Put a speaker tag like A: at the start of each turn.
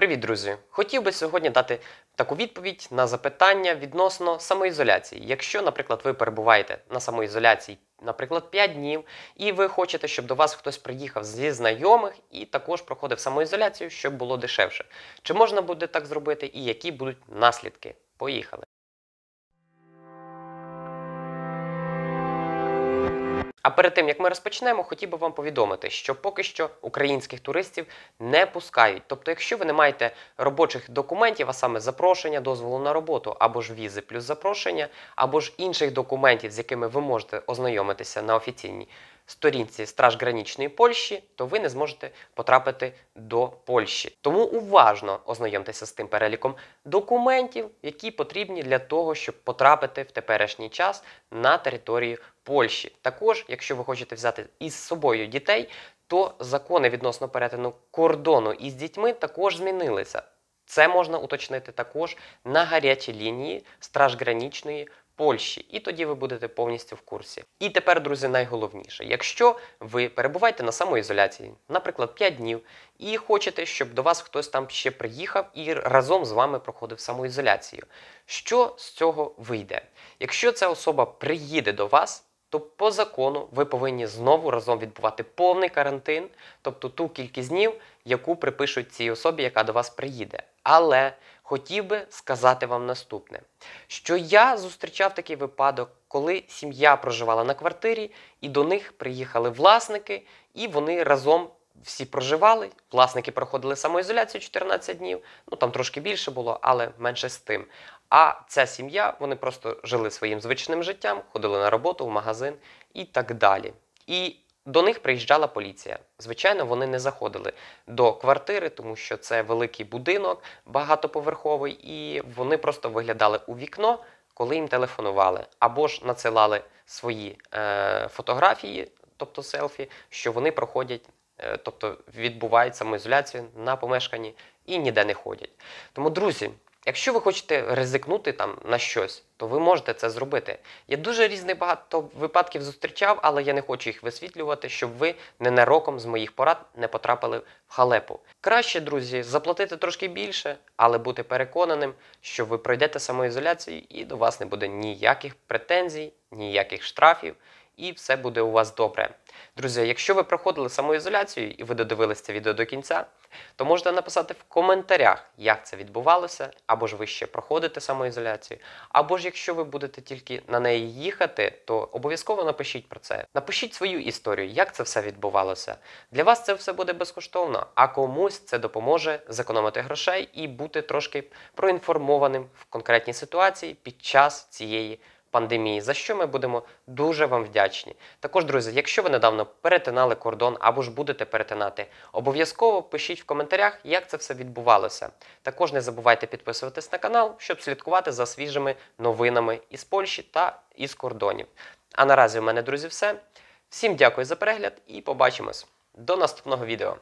A: Привіт, друзі! Хотів би сьогодні дати таку відповідь на запитання відносно самоізоляції. Якщо, наприклад, ви перебуваєте на самоізоляції, наприклад, 5 днів, і ви хочете, щоб до вас хтось приїхав зі знайомих і також проходив самоізоляцію, щоб було дешевше. Чи можна буде так зробити і які будуть наслідки? Поїхали! перед тим як ми розпочнемо, хотів би вам повідомити, що поки що українських туристів не пускають. Тобто, якщо ви не маєте робочих документів, а саме запрошення, дозволу на роботу або ж візи плюс запрошення, або ж інших документів, з якими ви можете ознайомитися на офіційній сторінці Страж Гранічної Польщі, то ви не зможете потрапити до Польщі. Тому уважно ознайомтеся з тим переліком документів, які потрібні для того, щоб потрапити в теперішній час на територію Польщі. Також, якщо ви хочете взяти із собою дітей, то закони відносно перетину кордону із дітьми також змінилися. Це можна уточнити також на гарячій лінії стражгранічної Польщі, і тоді ви будете повністю в курсі. І тепер, друзі, найголовніше, якщо ви перебуваєте на самоізоляції, наприклад, 5 днів, і хочете, щоб до вас хтось там ще приїхав і разом з вами проходив самоізоляцію, що з цього вийде? Якщо ця особа приїде до вас, то по закону ви повинні знову разом відбувати повний карантин, тобто ту кількість днів, яку припишуть цій особі, яка до вас приїде. Але хотів би сказати вам наступне: що я зустрічав такий випадок, коли сім'я проживала на квартирі, і до них приїхали власники, і вони разом. Всі проживали, власники проходили самоізоляцію 14 днів, ну там трошки більше було, але менше з тим. А ця сім'я, вони просто жили своїм звичним життям, ходили на роботу, в магазин і так далі. І до них приїжджала поліція. Звичайно, вони не заходили до квартири, тому що це великий будинок, багатоповерховий, і вони просто виглядали у вікно, коли їм телефонували, або ж надсилали свої е, фотографії, тобто селфі, що вони проходять. Е, тобто відбувають самоізоляцію на помешканні і ніде не ходять. Тому, друзі, Якщо ви хочете ризикнути там на щось, то ви можете це зробити. Я дуже різних багато випадків зустрічав, але я не хочу їх висвітлювати, щоб ви ненароком з моїх порад не потрапили в халепу. Краще, друзі, заплатити трошки більше, але бути переконаним, що ви пройдете самоізоляцію і до вас не буде ніяких претензій, ніяких штрафів і все буде у вас добре. Друзі, якщо ви проходили самоізоляцію і ви додивилися це відео до кінця, то можете написати в коментарях, як це відбувалося, або ж ви ще проходите самоізоляцію, або ж якщо ви будете тільки на неї їхати, то обов'язково напишіть про це. Напишіть свою історію, як це все відбувалося. Для вас це все буде безкоштовно, а комусь це допоможе зекономити грошей і бути трошки проінформованим в конкретній ситуації під час цієї пандемії, за що ми будемо дуже вам вдячні. Також, друзі, якщо ви недавно перетинали кордон або ж будете перетинати, обов'язково пишіть в коментарях, як це все відбувалося. Також не забувайте підписуватись на канал, щоб слідкувати за свіжими новинами із Польщі та із кордонів. А наразі в мене, друзі, все. Всім дякую за перегляд і побачимось до наступного відео.